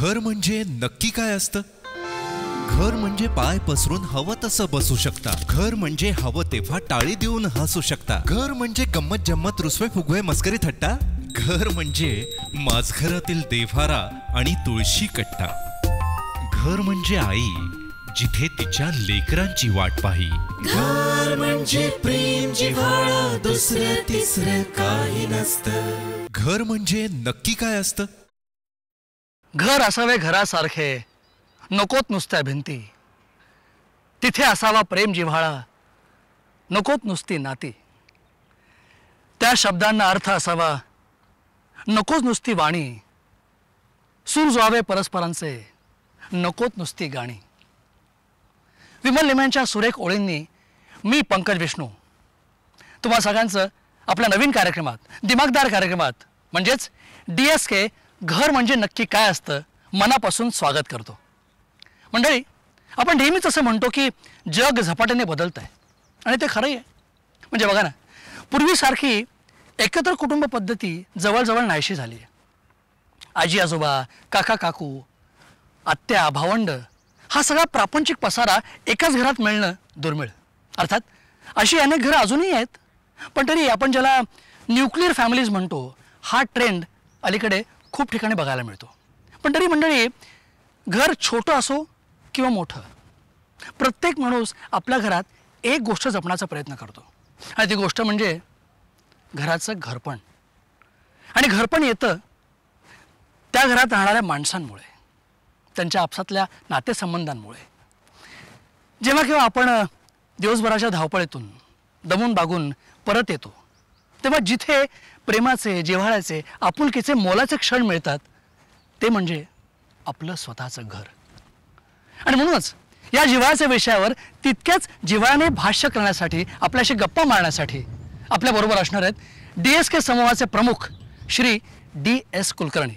घर म्हणजे नक्की काय असतं घर म्हणजे पाय पसरून हवं तसं बसू शकता घर म्हणजे हवं तेव्हा टाळी देऊन हसू शकता घर म्हणजे गंमत जम्मत रुसवे फुगवे मस्करी थट्टा घर म्हणजे माझघरातील देव्हारा आणि तुळशी कट्टा घर म्हणजे आई जिथे तिच्या लेकरांची वाट पाही घर म्हणजे प्रेम दुसरं तिसरं काही नसतं घर म्हणजे नक्की काय असतं घर असावे घरासारखे नकोत नुसत्या भिंती तिथे असावा प्रेम जिव्हाळा नकोत नुसती नाती त्या शब्दांना अर्थ असावा नकोच नुसती वाणी सूर जोवावे परस्परांचे नकोत नुसती गाणी विमल लिम्यांच्या सुरेख ओळींनी मी पंकज विष्णू तुम्हा सगळ्यांचं आपल्या नवीन कार्यक्रमात दिमागदार कार्यक्रमात म्हणजेच डी एस के घर म्हणजे नक्की काय असतं मनापासून स्वागत करतो मंडळी आपण नेहमीच असं म्हणतो की जग झपाट्याने बदलत आहे आणि ते खरंही आहे म्हणजे बघा ना पूर्वीसारखी एकत्र कुटुंब पद्धती जवळजवळ नाहीशी झाली आहे आजी आजोबा काका काकू आत्या भावंड हा सगळा प्रापंचिक पसारा एकाच घरात मिळणं दुर्मिळ अर्थात अशी अनेक घरं अजूनही आहेत पण तरी आपण ज्याला न्यूक्लिअर फॅमिलीज म्हणतो हा ट्रेंड अलीकडे खूप ठिकाणी बघायला मिळतो पण तरी मंडळी घर छोटं असो किंवा मोठं प्रत्येक माणूस आपल्या घरात एक गोष्ट जपण्याचा प्रयत्न करतो आणि ती गोष्ट म्हणजे घराचं घरपण आणि घरपण येतं त्या घरात राहणाऱ्या माणसांमुळे त्यांच्या आपसातल्या नातेसंबंधांमुळे जेव्हा केव्हा आपण दिवसभराच्या धावपळीतून दमून बागून परत येतो तेव्हा जिथे प्रेमाचे जिव्हाळ्याचे आपुलकीचे मोलाचे क्षण मिळतात ते म्हणजे आपलं स्वतःचं घर आणि म्हणूनच या जिव्हाळ्याच्या विषयावर तितक्याच जिव्हाळ्याने भाष्य करण्यासाठी आपल्याशी गप्पा मारण्यासाठी आपल्याबरोबर असणार आहेत डी एस के समूहाचे प्रमुख श्री डी एस कुलकर्णी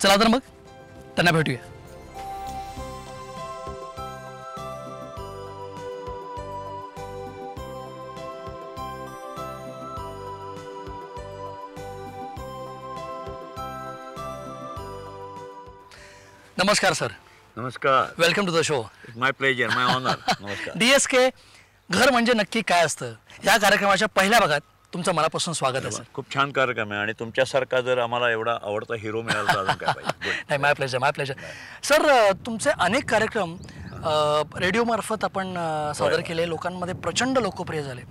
चला तर मग त्यांना भेटूया नमस्कार सर नमस्कार welcome to the show my pleasure my honour नमस्कार के घर म्हणजे नक्की काय असतं या कार्यक्रमाच्या पहिल्या भागात तुमचं मनापासून स्वागत आहे खूप छान कार्यक्रम आहे आणि तुमच्यासारखा जर आम्हाला एवढा आवडता हिरो मिळाला नाही my pleasure my pleasure sir तुमचे अनेक कार्यक्रम रेडिओ मार्फत आपण सादर केले लोकांमध्ये प्रचंड लोकप्रिय झाले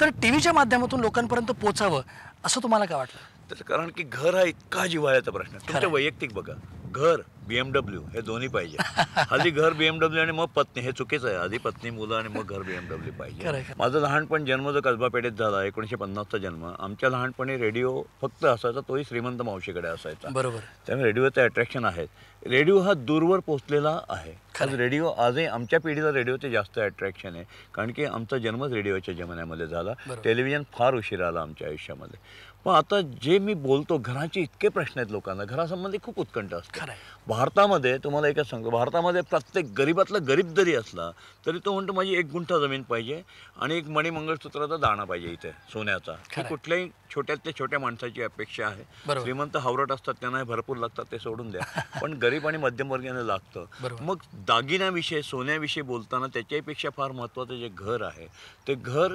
तर टी व्हीच्या माध्यमातून लोकांपर्यंत पोचावं असं तुम्हाला काय वाटलं त्याचं कारण की घर हा इतका जिव्हाळ्याचा प्रश्न तुमच्या वैयक्तिक बघा घर बीएमडब्ल्यू हे दोन्ही पाहिजे आधी घर बीएमडब्ल्यू आणि मग पत्नी हे चुकीचं आहे आधी पत्नी मुलं आणि मग घर बीएमडब्ल्यू पाहिजे माझं लहानपण जन्म जो कसबा पेठेत झाला एकोणीशे पन्नासचा जन्म आमच्या लहानपणी रेडिओ फक्त असायचा तोही श्रीमंत मावशीकडे असायचा बरोबर त्यामुळे रेडिओचे अट्रॅक्शन आहेत रेडिओ हा दूरवर पोहोचलेला आहे आज रेडिओ आजही आमच्या पिढीला रेडिओचे जास्त अट्रॅक्शन आहे कारण की आमचा जन्मच रेडिओच्या जमान्यामध्ये झाला टेलिव्हिजन फार उशीर आला आमच्या आयुष्यामध्ये पण आता जे मी बोलतो घराचे इतके प्रश्न आहेत लोकांना घरासंबंधी खूप उत्कंठ असते भारतामध्ये तुम्हाला एकच सांगतो भारतामध्ये प्रत्येक गरीबातला गरीब जरी असला तरी तो म्हणतो माझी एक गुंठा जमीन पाहिजे आणि एक मणिमंगळसूत्राचा दाणा पाहिजे इथे सोन्याचा कुठल्याही छोट्यातल्या छोट्या माणसाची अपेक्षा आहे श्रीमंत हावरट असतात त्यांना भरपूर लागतात ते सोडून द्या पण गरीब आणि मध्यमवर्गीयांना लागतं मग दागिन्याविषयी सोन्याविषयी बोलताना त्याच्यापेक्षा फार महत्त्वाचं जे घर आहे ते घर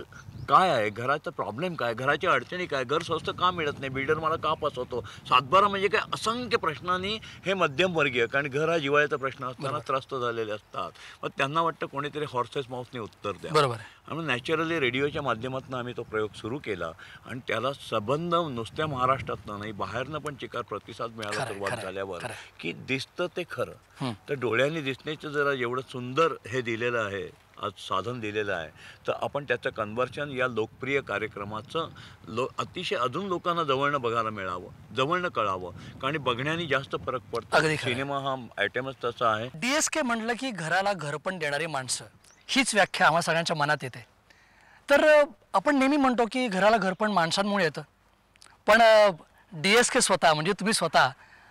काय आहे घराचा प्रॉब्लेम काय घराच्या अडचणी काय घर स्वस्त का मिळत नाही बिल्डर मला का फसवतो सातबारा म्हणजे काय असंख्य प्रश्नांनी हे मध्यम मध्यमवर्गीय कारण घर हा जिवाळ्याचा प्रश्न असताना त्रस्त झालेले असतात मग त्यांना वाटतं कोणीतरी हॉर्सेस माउसने उत्तर द्या बरोबर आणि नॅचरली रेडिओच्या माध्यमातून आम्ही तो प्रयोग सुरू केला आणि त्याला सबंध नुसत्या महाराष्ट्रातनं नाही बाहेरनं पण चिकार प्रतिसाद मिळाला सुरुवात झाल्यावर की दिसतं ते खरं तर डोळ्यांनी दिसण्याचं जरा एवढं सुंदर हे दिलेलं आहे आज साधन दिलेलं आहे तर आपण त्याचं कन्व्हर्शन या लोकप्रिय कार्यक्रमाचं लो अतिशय अजून लोकांना जवळनं बघायला मिळावं जवळनं कळावं कारण बघण्याने जास्त फरक पडतो सिनेमा हा आयटमच तसा आहे डी एस के म्हटलं की घराला घरपण पण देणारी माणसं हीच व्याख्या आम्हा सगळ्यांच्या मनात येते तर आपण नेहमी म्हणतो की घराला घर पण माणसांमुळे येतं पण डी एस के स्वतः म्हणजे तुम्ही स्वतः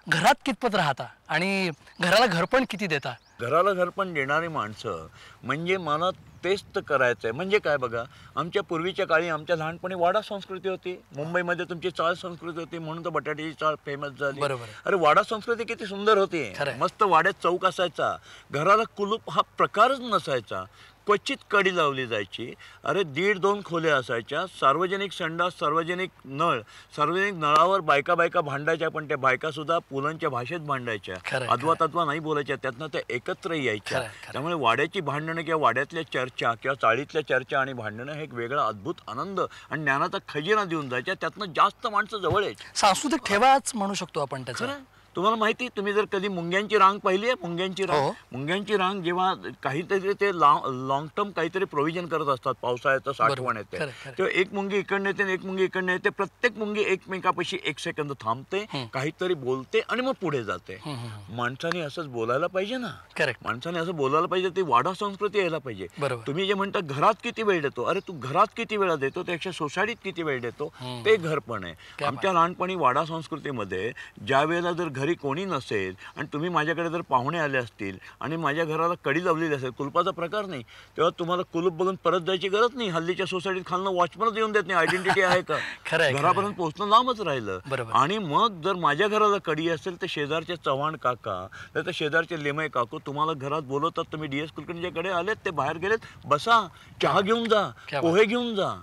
घरात कितपत राहता आणि घराला घरपण किती देता घराला घरपण देणारी माणसं म्हणजे मला तेच तर करायचं आहे म्हणजे काय बघा आमच्या पूर्वीच्या काळी आमच्या लहानपणी वाडा संस्कृती होती मुंबईमध्ये तुमची चाळ संस्कृती होती म्हणून तर बटाट्याची चाळ फेमस झाली अरे वाडा संस्कृती किती सुंदर होती मस्त वाड्यात चौक असायचा घराला कुलूप हा प्रकारच नसायचा क्वचित कडी लावली जायची अरे दीड दोन खोल्या असायच्या सार्वजनिक संडास सार्वजनिक नळ सार्वजनिक नळावर बायका बायका भांडायच्या पण त्या सुद्धा पुलांच्या भाषेत भांडायच्या अद्वा तद्वा नाही बोलायच्या त्यातनं त्या एकत्र यायच्या त्यामुळे वाड्याची भांडणं किंवा वाड्यातल्या चर्चा किंवा चाळीतल्या चर्चा आणि भांडणं हे एक वेगळा अद्भुत आनंद आणि ज्ञानाचा खजिना देऊन जायच्या त्यातनं जास्त माणसं जवळ यायची सांस्कृतिक ठेवाच म्हणू शकतो आपण त्याचं तुम्हाला माहिती तुम्ही जर कधी मुंग्यांची रांग पाहिली आहे मुंग्यांची रांग हो. मुंग्यांची रांग जेव्हा काहीतरी ते लॉंग टर्म काहीतरी प्रोव्हिजन करत असतात पावसाळ्यात साठवण येते तेव्हा एक मुंगी इकडनं येते एक मुंगी इकडनं येते प्रत्येक मुंगी एकमेकापाशी एक सेकंद थांबते काहीतरी बोलते आणि मग पुढे जाते माणसाने असंच बोलायला पाहिजे ना करेक्ट माणसाने असं बोलायला पाहिजे ती वाडा संस्कृती यायला पाहिजे तुम्ही जे म्हणता घरात किती वेळ देतो अरे तू घरात किती वेळा देतो त्यापेक्षा सोसायटीत किती वेळ देतो ते घर पण आहे आमच्या लहानपणी वाडा संस्कृतीमध्ये ज्या वेळेला जर घरी घरी कोणी नसेल आणि तुम्ही माझ्याकडे जर पाहुणे आले असतील आणि माझ्या घराला कडी लावलेली असेल कुलपाचा प्रकार नाही तेव्हा तुम्हाला कुलूप बघून परत जायची गरज नाही हल्लीच्या सोसायटीत खालनं वॉचमनच येऊन देत नाही आयडेंटिटी आहे का खरं घरापर्यंत पोहोचणं लांबच राहिलं आणि मग जर माझ्या घराला कडी असेल तर शेजारचे चव्हाण काका तर शेजारचे लेमय काकू तुम्हाला घरात बोलवतात तुम्ही डी एस कुलकर्णीच्याकडे आलेत ते बाहेर गेलेत बसा चहा घेऊन जा पोहे घेऊन जा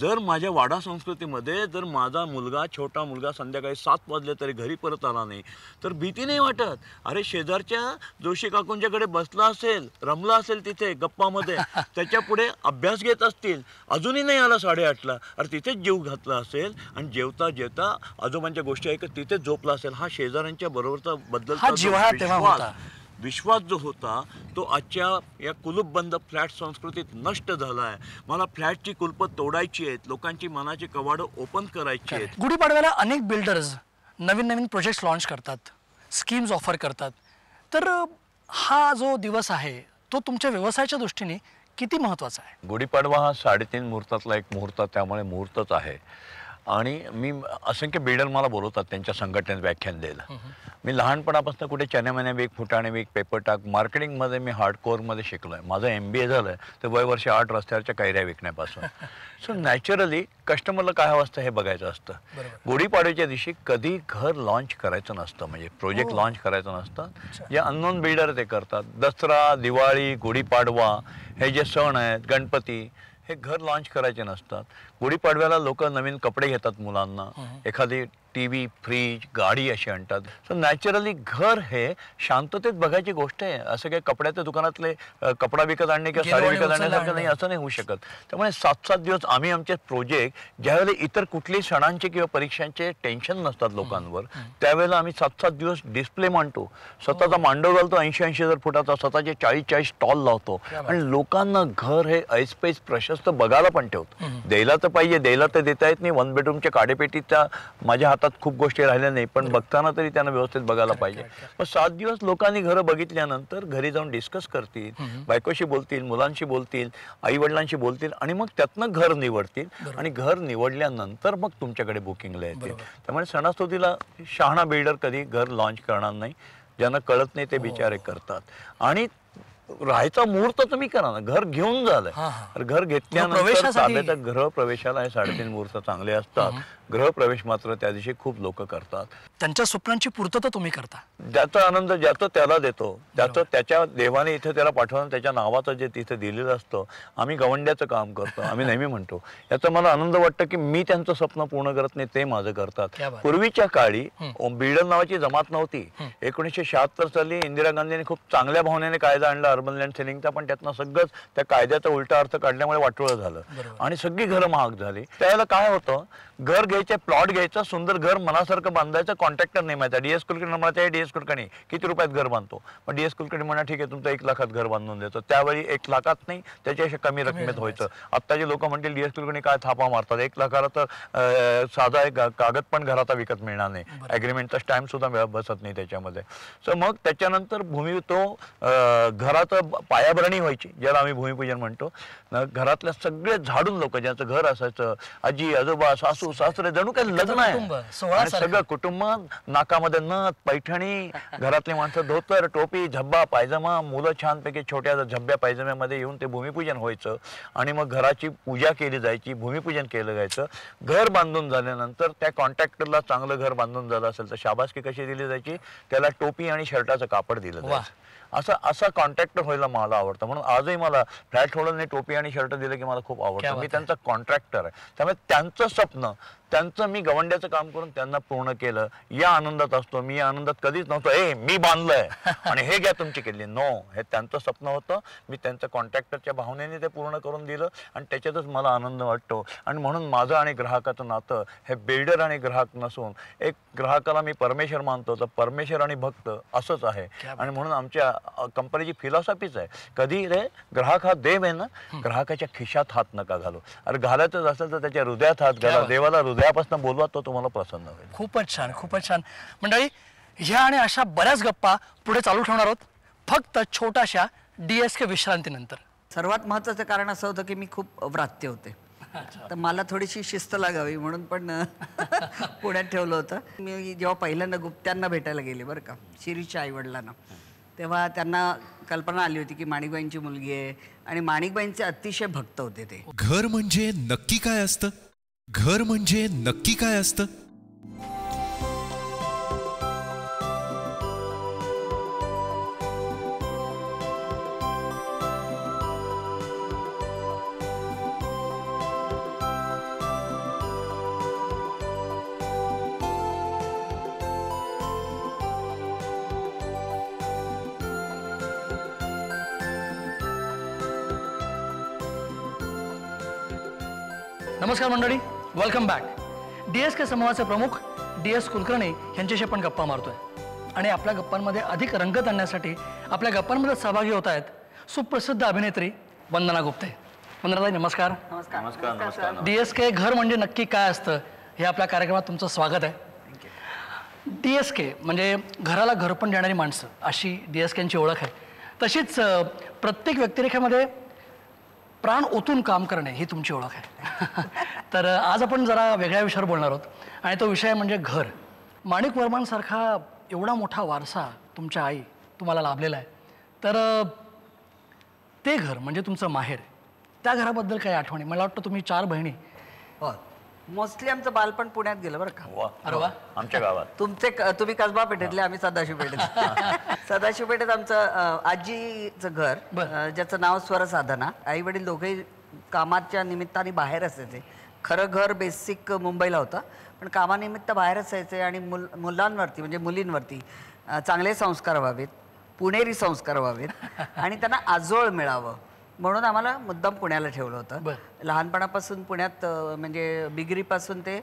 जर माझ्या वाडा संस्कृतीमध्ये जर माझा मुलगा छोटा मुलगा संध्याकाळी सात वाजले तरी घरी परत आला नाही तर भीती नाही वाटत अरे शेजारच्या जोशी काकूंच्याकडे बसला असेल रमला असेल तिथे गप्पामध्ये त्याच्या पुढे अभ्यास घेत असतील अजूनही नाही आला साडेआठला अरे तिथेच जीव घातला असेल आणि जेवता जेवता आजोबांच्या गोष्टी ऐकत तिथेच झोपला असेल हा शेजाऱ्यांच्या बरोबरचा बद्दल विश्वास जो होता तो आजच्या या कुलूपबंद फ्लॅट संस्कृतीत नष्ट झाला आहे मला फ्लॅटची कुलप तोडायची आहेत लोकांची मनाची कवाडं ओपन करायची आहेत गुढीपाडव्याला अनेक बिल्डर्स नवीन नवीन प्रोजेक्ट्स लॉन्च करतात स्कीम्स ऑफर करतात तर हा जो दिवस आहे तो तुमच्या व्यवसायाच्या दृष्टीने किती महत्वाचा आहे गुढीपाडवा हा साडेतीन मुहूर्तातला एक मुहूर्त त्यामुळे मुहूर्तच आहे आणि मी असंख्य बिल्डर मला बोलवतात त्यांच्या संघटनेत व्याख्यान द्यायला मी लहानपणापासून कुठे चण्यामण्या वीक फुटाणे वीक पेपर टाक मार्केटिंगमध्ये मी हार्डकोअरमध्ये शिकलो आहे माझं एम बी ए झालं आहे तर वय आठ रस्त्यावरच्या कैऱ्या विकण्यापासून सो नॅचरली कस्टमरला काय हवं असतं हे बघायचं असतं गुढीपाडव्याच्या दिवशी कधी घर लॉन्च करायचं नसतं म्हणजे प्रोजेक्ट हो. लॉन्च करायचं नसतं जे अननोन बिल्डर ते करतात दसरा दिवाळी गुढीपाडवा हे जे सण आहेत गणपती हे घर लॉन्च करायचे नसतात गुढीपाडव्याला लोक नवीन कपडे घेतात मुलांना एखादी टी व्ही फ्रीज गाडी अशी आणतात तर नॅचरली घर हे शांततेत बघायची गोष्ट आहे असं काही कपड्याच्या दुकानातले कपडा विकत आणणे किंवा साडी विकत आणण्यासारखं नाही असं नाही होऊ शकत त्यामुळे सात सात दिवस आम्ही आमचे प्रोजेक्ट ज्यावेळेला इतर कुठले सणांचे किंवा परीक्षांचे टेन्शन नसतात लोकांवर त्यावेळेला आम्ही सात सात दिवस डिस्प्ले मांडतो स्वतःचा हो. मांडव घालतो ऐंशी ऐंशी हजार फुटाचा स्वतःचे चाळीस चाळीस स्टॉल लावतो आणि लोकांना घर हे ऐसपैस प्रशस्त बघायला पण ठेवतो द्यायला तर पाहिजे द्यायला तर देता येत नाही वन बेडरूमच्या काडेपेटीच्या माझ्या हातात खूप गोष्टी राहिल्या नाही पण बघताना तरी त्यांना व्यवस्थित बघायला पाहिजे मग सात दिवस लोकांनी घरं बघितल्यानंतर घरी जाऊन डिस्कस करतील बायकोशी बोलतील मुलांशी बोलतील आई वडिलांशी बोलतील आणि मग त्यातनं घर निवडतील आणि घर निवडल्यानंतर मग तुमच्याकडे बुकिंगला येतील त्यामुळे सणास्तुतीला शहाणा बिल्डर कधी घर लॉन्च करणार नाही ज्यांना कळत नाही ते हो. बिचारे करतात आणि राहायचा मुहूर्त तुम्ही करा ना घर घेऊन झालं घर घेतल्यानंतर घर प्रवेशाला हे साडेतीन मुहूर्त चांगले असतात ग्रहप्रवेश मात्र त्या दिवशी खूप लोक करतात त्यांच्या स्वप्नांची पूर्तता तुम्ही करता ज्याचा आनंद ज्याचं त्याला देतो त्याचं त्याच्या देवाने इथे त्याला पाठवून त्याच्या नावाचं जे तिथे दिलेलं असतं आम्ही गवंड्याचं काम करतो आम्ही नेहमी म्हणतो याचा मला आनंद वाटतं की मी त्यांचं स्वप्न पूर्ण करत नाही ते माझं करतात पूर्वीच्या काळी बिल्डर नावाची जमात नव्हती एकोणीसशे शहात्तर साली इंदिरा गांधीने खूप चांगल्या भावनेने कायदा आणला अर्बन लँड सेलिंगचा पण त्यातनं सगळंच त्या कायद्याचा उलटा अर्थ काढल्यामुळे वाटोळ झालं आणि सगळी घरं महाग झाली त्याला काय होतं घर घ्यायचे प्लॉट घ्यायचा सुंदर घर मनासारखं बांधायचं कॉन्ट्रॅक्टर नेमायचा डीएस कुलकर्णी म्हणायचं आहे एस कुलकर्णी किती रुपयात घर बांधतो पण डीएस कुलकर्णी म्हणा ठीक आहे तुमचं एक लाखात घर बांधून देतो त्यावेळी एक लाखात नाही त्याच्याशी कमी रकमेत व्हायचं आत्ताचे लोक म्हणतील डी एस कुलकर्णी काय थापा मारतात एक लाखाला तर साधा एक कागद पण घराचा विकत मिळणार नाही ॲग्रीमेंटचा टाइम सुद्धा बसत नाही त्याच्यामध्ये सो मग त्याच्यानंतर भूमी तो घराचं पायाभरणी व्हायची ज्याला आम्ही भूमिपूजन म्हणतो घरातल्या सगळे झाडून लोक ज्यांचं घर असायचं आजी आजोबा सासू सासरे जणू काही लग्न आहे सगळं कुटुंब नाकामध्ये नथ पैठणी घरातली माणसं धोतर टोपी झब्बा पायजमा मुलं छानपैकी छोट्या झब्ब्या पायजम्यामध्ये येऊन ते भूमिपूजन व्हायचं आणि मग घराची पूजा केली जायची भूमिपूजन केलं जायचं घर बांधून झाल्यानंतर त्या कॉन्ट्रॅक्टरला चांगलं घर बांधून झालं असेल तर शाबासकी कशी दिली जायची त्याला टोपी आणि शर्टाचं कापड दिलं जायचं असा असा कॉन्ट्रॅक्टर व्हायला मला आवडतं म्हणून आजही मला फ्लॅट होल्डरने टोपी आणि शर्ट दिले की मला खूप आवडतं मी त्यांचा कॉन्ट्रॅक्टर आहे त्यामुळे त्यांचं स्वप्न त्यांचं मी गवंड्याचं काम करून त्यांना पूर्ण केलं या आनंदात असतो मी या आनंदात कधीच नव्हतो ए मी बांधलंय आणि हे घ्या तुमची केली नो हे त्यांचं स्वप्न होतं मी त्यांचं कॉन्ट्रॅक्टरच्या भावनेने ते पूर्ण करून दिलं आणि त्याच्यातच मला आनंद वाटतो आणि म्हणून माझं आणि ग्राहकाचं नातं हे बिल्डर आणि ग्राहक नसून एक ग्राहकाला मी परमेश्वर मानतो तर परमेश्वर आणि भक्त असंच आहे आणि म्हणून आमच्या कंपनीची फिलॉसॉफीच आहे कधी रे ग्राहक हा देव आहे ना ग्राहकाच्या खिशात हात नका घालो अरे घालायचंच असेल तर त्याच्या हृदयात हात घाला देवाला हृदयापासून बोलवा तो तुम्हाला प्रसन्न होईल खूपच छान खूपच छान मंडळी ह्या आणि अशा बऱ्याच गप्पा पुढे चालू ठेवणार आहोत फक्त छोट्याशा डी एस के विश्रांतीनंतर सर्वात महत्वाचं कारण असं होतं की मी खूप व्रात्य होते तर मला थोडीशी शिस्त लागावी म्हणून पण पुण्यात ठेवलं होतं मी जेव्हा पहिल्यांदा गुप्त्यांना भेटायला गेले बरं का शिरीच्या आईवडिलांना तेव्हा त्यांना कल्पना आली होती की माणिकबाईंची मुलगी आहे आणि माणिकबाईंचे अतिशय भक्त होते ते घर म्हणजे नक्की काय असतं घर म्हणजे नक्की काय असतं नमस्कार मंडळी welcome back D S K समूहाचे प्रमुख डी एस कुलकर्णी यांच्याशी आपण गप्पा मारतोय आणि आपल्या गप्पांमध्ये अधिक रंगत आणण्यासाठी आपल्या गप्पांमध्ये सहभागी होत आहेत सुप्रसिद्ध अभिनेत्री वंदना गुप्ते वंदनाताई नमस्कार नमस्कार नमस्कार डी एस के घर म्हणजे नक्की काय असतं हे आपल्या कार्यक्रमात तुमचं स्वागत आहे डी एस के म्हणजे घराला घरपण देणारी माणसं अशी डी एस केची ओळख आहे तशीच प्रत्येक व्यक्तिरेखेमध्ये प्राण ओतून काम करणे ही तुमची ओळख आहे तर आज आपण जरा वेगळ्या विषयावर बोलणार आहोत आणि तो विषय म्हणजे घर माणिक वर्मांसारखा एवढा मोठा वारसा तुमच्या आई तुम्हाला लाभलेला आहे तर ते घर म्हणजे तुमचं माहेर त्या घराबद्दल काही आठवणी मला वाटतं तुम्ही चार बहिणी हो. मोस्टली आमचं बालपण पुण्यात गेलं बरं का आमच्या गावात तुमचे तुम्ही कसबा पेठेतले आम्ही सदाशिव पेठेत सदाशिव पेठेत आमचं आजीचं घर ज्याचं नाव स्वरसाधना आई वडील दोघेही कामाच्या निमित्ताने बाहेर असायचे खरं घर बेसिक मुंबईला होतं पण कामानिमित्त बाहेर असायचे आणि मुल मुलांवरती म्हणजे मुलींवरती चांगले संस्कार व्हावेत पुणेरी संस्कार व्हावेत आणि त्यांना आजोळ मिळावं म्हणून आम्हाला मुद्दाम पुण्याला ठेवलं होतं लहानपणापासून पुण्यात म्हणजे डिग्रीपासून ते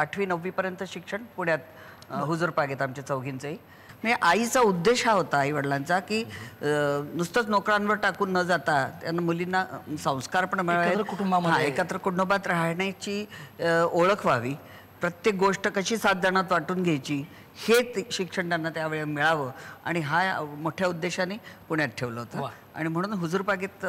आठवी नववीपर्यंत शिक्षण पुण्यात हुजूरपागेत आमच्या चौघींचंही म्हणजे आईचा उद्देश हा होता आई वडिलांचा की नुसतंच नोकरांवर टाकून न जाता त्यांना मुलींना संस्कार पण मिळाले कुटुंबामध्ये एकत्र कुटुंबात राहण्याची ओळख व्हावी प्रत्येक गोष्ट कशी सात जणात वाटून घ्यायची हे ते शिक्षण त्यांना त्यावेळेला मिळावं आणि हा मोठ्या उद्देशाने पुण्यात ठेवलं होतं आणि म्हणून हुजूरपागेत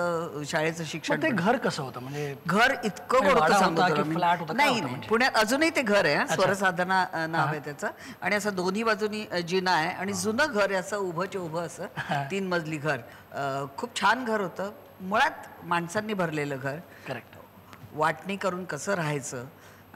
शाळेचं शिक्षण ते घर कसं होतं म्हणजे घर इतकं मोठं सांगतो नाही म्हणजे? पुण्यात अजूनही ते घर आहे स्वरसाधना नाव आहे त्याचं आणि असं दोन्ही बाजूनी जिना आहे आणि जुनं घर असं उभंचे उभं असं तीन मजली घर खूप छान घर होतं मुळात माणसांनी भरलेलं घर करेक्ट वाटणी करून कसं राहायचं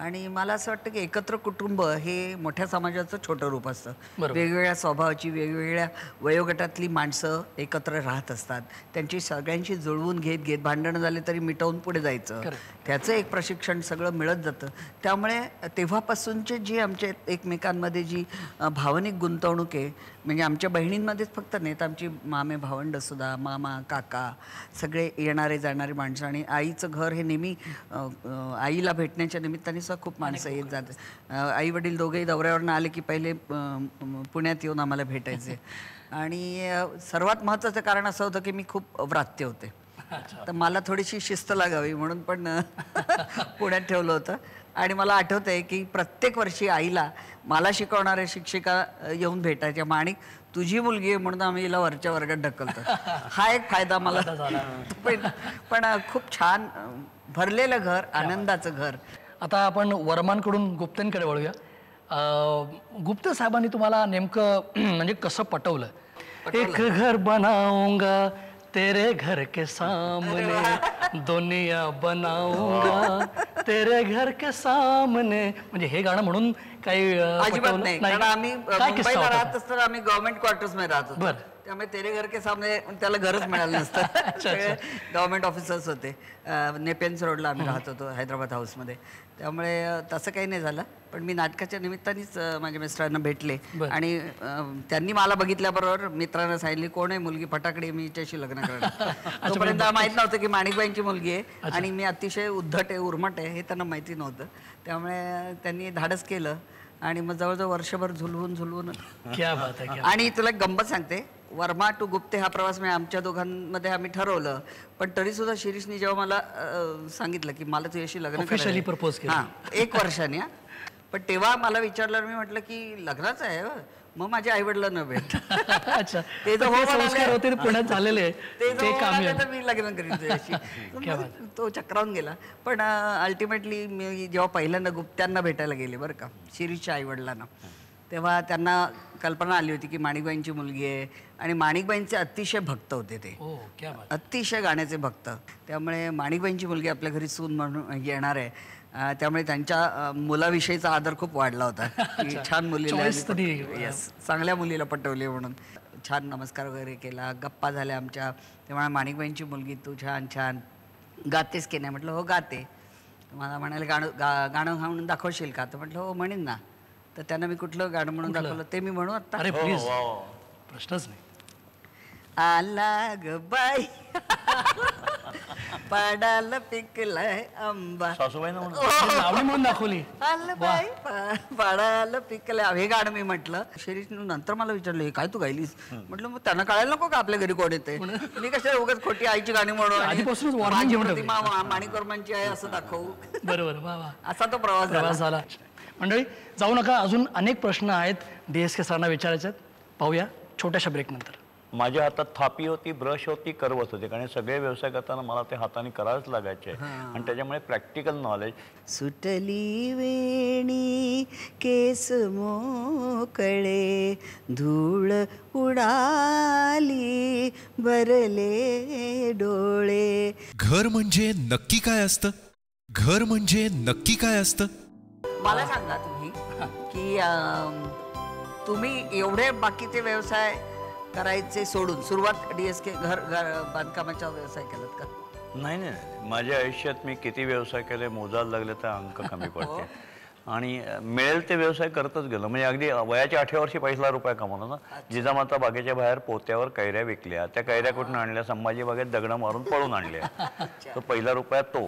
आणि मला असं वाटतं की एकत्र कुटुंब हे मोठ्या समाजाचं छोटं रूप असतं वेगवेगळ्या स्वभावाची वेगवेगळ्या वयोगटातली माणसं एकत्र राहत असतात त्यांची सगळ्यांशी जुळवून घेत घेत भांडणं झाले तरी मिटवून पुढे जायचं त्याचं एक प्रशिक्षण सगळं मिळत जातं त्यामुळे तेव्हापासूनचे जी आमच्या एकमेकांमध्ये जी भावनिक गुंतवणूक आहे म्हणजे आमच्या बहिणींमध्येच फक्त तर आमची मामे भावंडसुद्धा मामा काका सगळे येणारे जाणारे माणसं आणि आईचं घर हे नेहमी आईला भेटण्याच्या निमित्ताने खूप माणसं येत जात आई वडील दोघेही दौऱ्यावरनं आले की पहिले पुण्यात येऊन आम्हाला भेटायचे आणि सर्वात महत्वाचं कारण असं होतं की मी खूप व्रात्य होते तर मला थोडीशी शिस्त लागावी म्हणून पण पुण्यात ठेवलं होतं आणि मला आठवत आहे की प्रत्येक वर्षी आईला मला शिकवणाऱ्या शिक्षिका येऊन भेटायच्या माणिक तुझी मुलगी आहे म्हणून आम्ही हिला वरच्या वर्गात ढकलतो हा एक फायदा मला पण खूप छान भरलेलं घर आनंदाचं घर आता आपण वर्मांकडून गुप्तेंकडे वळूया गुप्त साहेबांनी तुम्हाला नेमकं म्हणजे कसं पटवलं एक घर बनाऊंगा तेरे घर के सामने दुनिया बनाऊंगा तेरे घर के सामने म्हणजे हे गाणं म्हणून काही अजिबात नाही आम्ही मुंबईला राहत असताना आम्ही गव्हर्नमेंट क्वार्टर्स मध्ये राहतो बरं त्यामुळे तेरे घर के सामने त्याला घरच मिळालं नसतं सगळे ऑफिसर्स होते नेपेन्स रोडला आम्ही राहत होतो हैदराबाद हाऊसमध्ये त्यामुळे तसं काही नाही झालं पण मी नाटकाच्या निमित्तानेच माझ्या मिस्टरांना भेटले आणि त्यांनी मला बघितल्याबरोबर मित्रांना सांगितली कोण आहे मुलगी फटाकडे मी त्याशी लग्न करणार तोपर्यंत माहीत नव्हतं की माणिकबाईंची मुलगी आहे आणि मी अतिशय उद्धट आहे उर्मट आहे हे त्यांना माहिती नव्हतं त्यामुळे त्यांनी धाडस केलं आणि मग जवळजवळ वर्षभर झुलवून झुलवून आणि तुला गंमत सांगते वर्मा टू गुप्ते हा प्रवास मी आमच्या दोघांमध्ये आम्ही ठरवलं पण तरी सुद्धा शिरीषनी जेव्हा मला सांगितलं की मला तुझ्याशी लग्न प्रपोज हां एक वर्षाने पण तेव्हा मला विचारलं मी म्हटलं की लग्नाच आहे हो. मग माझ्या आई वडिलांना भेट अच्छा ते होते पुण्यात झालेले ते मी लग्न करीन तो चक्रावून गेला पण अल्टिमेटली मी जेव्हा पहिल्यांदा गुप्त्यांना भेटायला गेले बरं का शिरीषच्या आई वडिलांना तेव्हा त्यांना कल्पना आली होती की माणिकबाईंची मुलगी आहे आणि माणिकबाईंचे अतिशय भक्त होते ते अतिशय गाण्याचे भक्त त्यामुळे माणिकबाईंची मुलगी आपल्या घरी सून म्हणून येणार आहे त्यामुळे त्यांच्या मुलाविषयीचा आदर खूप वाढला होता छान मुलीला येस चांगल्या मुलीला पटवली म्हणून छान नमस्कार वगैरे केला गप्पा झाल्या आमच्या तेव्हा माणिकबाईंची मुलगी तू छान छान गातेस की नाही म्हटलं हो गाते मला म्हणाले गाणं गा गाणं म्हणून दाखवशील का तर म्हटलं हो म्हणीन ना तर त्यांना मी कुठलं गाणं म्हणून दाखवलं ते मी म्हणू आता अरे प्लीज हो, हो, हो. प्रश्नच नाही आला ग बाई पाडाल पिकलाय आंबा सासूबाई म्हणून दाखवली आलं बाई पाडाल पिकलाय हे गाणं मी म्हटलं शरीर नंतर मला विचारलं काय तू गायलीस म्हटलं मग त्यांना कळायला नको का आपल्या घरी कोण येते मी कशा उगाच खोटी आईची गाणी म्हणून माणिकर्मांची आहे असं दाखवू बरोबर असा तो प्रवास झाला मंडळी जाऊ नका अजून अनेक प्रश्न आहेत डी एस के सरांना विचारायचे आहेत पाहूया छोट्याशा ब्रेकनंतर माझ्या हातात थापी होती ब्रश होती करवत होती कारण सगळे व्यवसाय करताना मला ते हाताने करावंच लागायचे आणि त्याच्यामुळे प्रॅक्टिकल नॉलेज सुटली वेणी केस मोकळे धूळ उडाली बरले डोळे घर म्हणजे नक्की काय असतं घर म्हणजे नक्की काय असतं मला सांगा तुम्ही की तुम्ही एवढे बाकीचे व्यवसाय करायचे सोडून सुरुवात के घर घर बांधकामाचा व्यवसाय केलात का नाही नाही माझ्या आयुष्यात मी किती व्यवसाय केले मोजायला लागले तर अंक कमी पडतो हो. आणि मिळेल ते व्यवसाय करतच गेलो म्हणजे अगदी वयाच्या आठव्या वर्षी लाख रुपया कमावला ना जिजामाता बागेच्या बाहेर पोत्यावर कैऱ्या विकल्या त्या कैऱ्या कुठून आणल्या संभाजी बागेत दगड मारून पळून आणल्या तो पहिला रुपया तो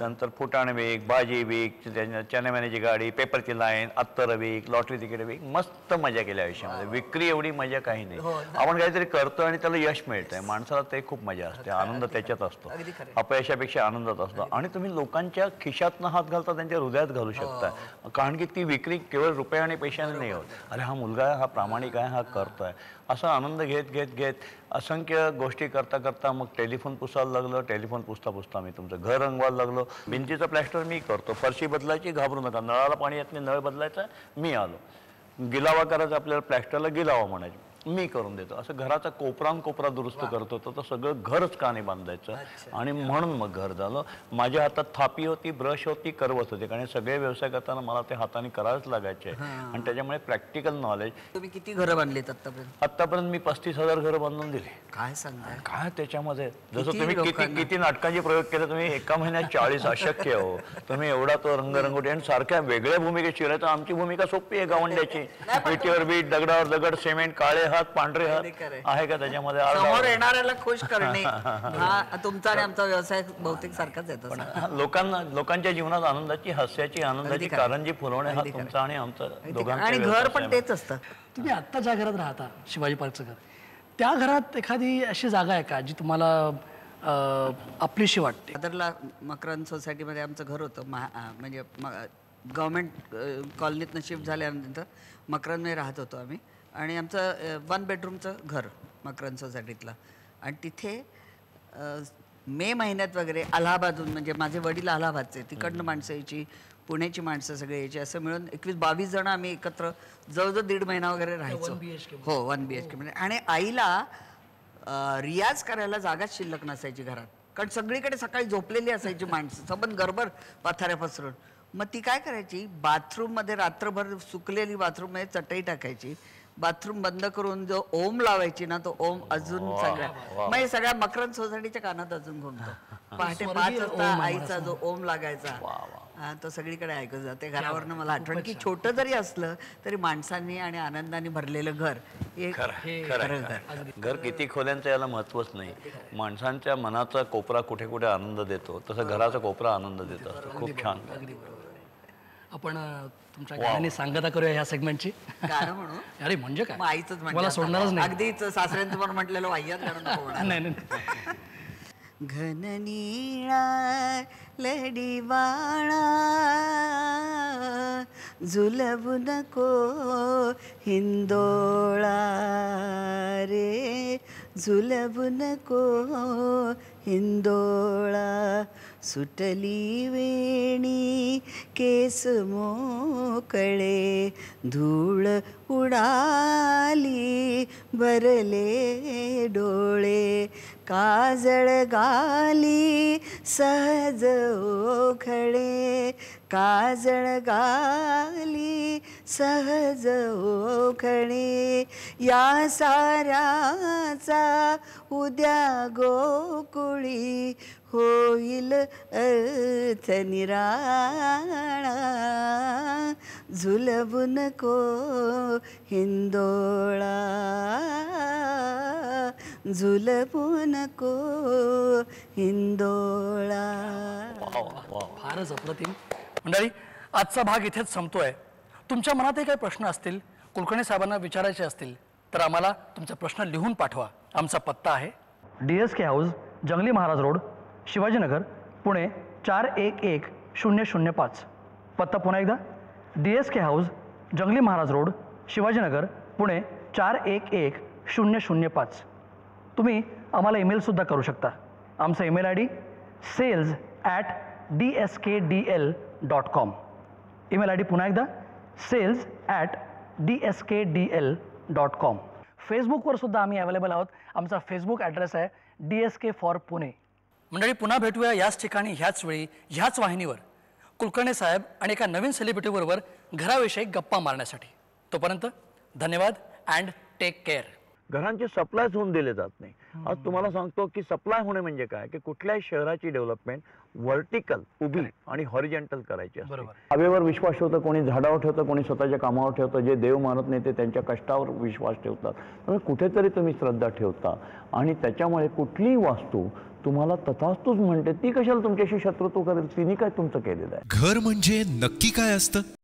नंतर फुटाण वेग भाजी वेग चण्यामॅनेची गाडी पेपरची लाईन अत्तर वेग लॉटरी तिकीट वेग मस्त मजा केली आयुष्यामध्ये विक्री एवढी मजा काही नाही हो आपण काहीतरी करतो आणि त्याला यश मिळतंय माणसाला ते खूप मजा असते आनंद त्याच्यात असतो अपयशापेक्षा आनंदात असतो आणि तुम्ही लोकांच्या खिशातनं हात घालता त्यांच्या हृदयात घालू शकता हो. कारण की ती विक्री केवळ रुपये आणि पैशाने नाही होत अरे हा मुलगा हा प्रामाणिक आहे हा करतो आहे असा आनंद घेत घेत घेत असंख्य गोष्टी करता करता मग टेलिफोन पुसायला लागलं टेलिफोन पुसता पुसता मी तुमचं घर रंगवायला लागलो भिंतीचं प्लॅस्टर मी करतो फरशी बदलायची घाबरू नका नळाला पाणी येत नाही नळ बदलायचा मी आलो गिलावा करायचा आपल्याला प्लॅस्टरला गिलावा म्हणायचं मी करून देतो असं घराचा कोपरान कोपरा दुरुस्त करत होतो तर सगळं घरच काने बांधायचं आणि म्हणून मग घर झालं माझ्या हातात थापी होती ब्रश होती करवत होती कारण सगळे व्यवसाय करताना मला ते हाताने करावेच लागायचे आणि त्याच्यामुळे प्रॅक्टिकल नॉलेज तुम्ही किती घरं बांधलीत आतापर्यंत आतापर्यंत मी पस्तीस हजार घरं बांधून दिले काय सांगा काय त्याच्यामध्ये जसं तुम्ही किती किती नाटकांचे प्रयोग केले तुम्ही एका महिन्यात चाळीस अशक्य हो तुम्ही एवढा तो रंगरंगोटी आणि सारख्या वेगळ्या भूमिकेत शिरायचं आमची भूमिका सोपी आहे गावंड्याची विटीवर बीट दगडावर दगड सिमेंट काळे आहात पांढरे आहात आहे का त्याच्यामध्ये समोर येणाऱ्याला खुश करणे हा तुमचा आणि आमचा व्यवसाय बहुतेक सारखाच येतो लोकांना लोकांच्या जीवनात आनंदाची हास्याची आनंदाची कारंजी फुलवणे हा तुमचा आणि आमचा दोघांचा आणि घर पण तेच असतं तुम्ही आत्ता ज्या घरात राहता शिवाजी पार्कचं घर त्या घरात एखादी अशी जागा आहे का जी तुम्हाला आपलीशी वाटते आदरला सोसायटी सोसायटीमध्ये आमचं घर होतं म्हणजे गव्हर्मेंट कॉलनीतनं शिफ्ट झाल्यानंतर मकरनमध्ये राहत होतो आम्ही आणि आमचं वन बेडरूमचं घर मकरन सोसायटीतलं आणि तिथे मे महिन्यात वगैरे अलाहाबादहून म्हणजे माझे वडील अलाहाबादचे तिकडनं माणसं यायची पुण्याची माणसं सगळे यायची असं मिळून एकवीस बावीस जण आम्ही एकत्र जवळजवळ दीड महिना वगैरे हो, राहायचो हो वन बी एच के म्हणजे आणि आईला रियाज करायला जागाच शिल्लक नसायची घरात कारण सगळीकडे सकाळी झोपलेली असायची माणसं सबन गरबर पाथाऱ्या पसरून मग ती काय करायची बाथरूममध्ये रात्रभर सुकलेली बाथरूममध्ये चटई टाकायची बाथरूम बंद करून जो ओम लावायची ना तो ओम अजून सगळ्या म्हणजे सगळ्या मकरन सोसायटीच्या कानात अजून घुमतो पहाटे पाच वाजता आईचा जो ओम लागायचा तो सगळीकडे ऐकत जाते घरावरनं मला आठवण की छोटं जरी असलं तरी माणसांनी आणि आनंदाने भरलेलं घर हे घर किती खोल्यांचं याला महत्वच नाही माणसांच्या मनाचा कोपरा कुठे कुठे आनंद देतो तसं घराचा कोपरा आनंद देतो खूप छान आपण तुमच्या गाण्याने सांगता करूया ह्या सेगमेंटची म्हणू अरे म्हणजे काय आईच मला म्हणजे सोडणारच नाही अगदीच सासऱ्यांचं पण म्हटलेलं वाह्यात नाही नाही घन निळा लडी बाळा झुलवू नको हिंदोळा रे झुलवू नको हिंदोळा सुटली वेणी केस मोकळे धूळ उडाली भरले डोळे काजळ गाली सहज काजळ गाली सहज ओखणे या साराचा उद्या गोकुळी होईल अर्थ निराळा झुलबून को हिंदोळा झुलबू को हिंदोळा फारच मंडळी आजचा भाग इथेच आहे तुमच्या मनातही काही प्रश्न असतील कुलकर्णी साहेबांना विचारायचे असतील तर आम्हाला तुमचा प्रश्न लिहून पाठवा आमचा पत्ता आहे डी एस के हाऊस जंगली महाराज रोड शिवाजीनगर पुणे चार एक एक शून्य शून्य पाच पत्ता पुन्हा एकदा डी एस के हाऊस जंगली महाराज रोड शिवाजीनगर पुणे चार एक एक शून्य शून्य पाच तुम्ही आम्हाला ईमेलसुद्धा करू शकता आमचा email I D sales at D S K D L dot com email I D पुन्हा एकदा sales at D S K D L dot com फेसबुकवर सुद्धा आम्ही अवेलेबल आहोत आमचा फेसबुक ॲड्रेस आहे D S K for Pune मंडळी पुन्हा भेटूया याच ठिकाणी ह्याच वेळी ह्याच वाहिनीवर कुलकर्णी साहेब आणि एका नवीन सेलिब्रिटीबरोबर घराविषयी गप्पा मारण्यासाठी तोपर्यंत धन्यवाद अँड टेक केअर घरांचे सप्लाय होऊन दिले जात नाही आज तुम्हाला सांगतो की सप्लाय होणे म्हणजे काय की कुठल्याही शहराची डेव्हलपमेंट व्हर्टिकल उभी आणि हॉरिजेंटल करायची हवेवर विश्वास ठेवतं कोणी झाडावर ठेवतं कोणी स्वतःच्या कामावर ठेवतं जे देव मानत नाही ते त्यांच्या कष्टावर विश्वास ठेवतात तर कुठेतरी तुम्ही श्रद्धा ठेवता आणि त्याच्यामुळे कुठलीही वास्तू तुम्हाला तथास्तूच म्हणते ती कशाला तुमच्याशी शत्रुत्व करेल तिने काय तुमचं केलेलं आहे घर म्हणजे नक्की काय असतं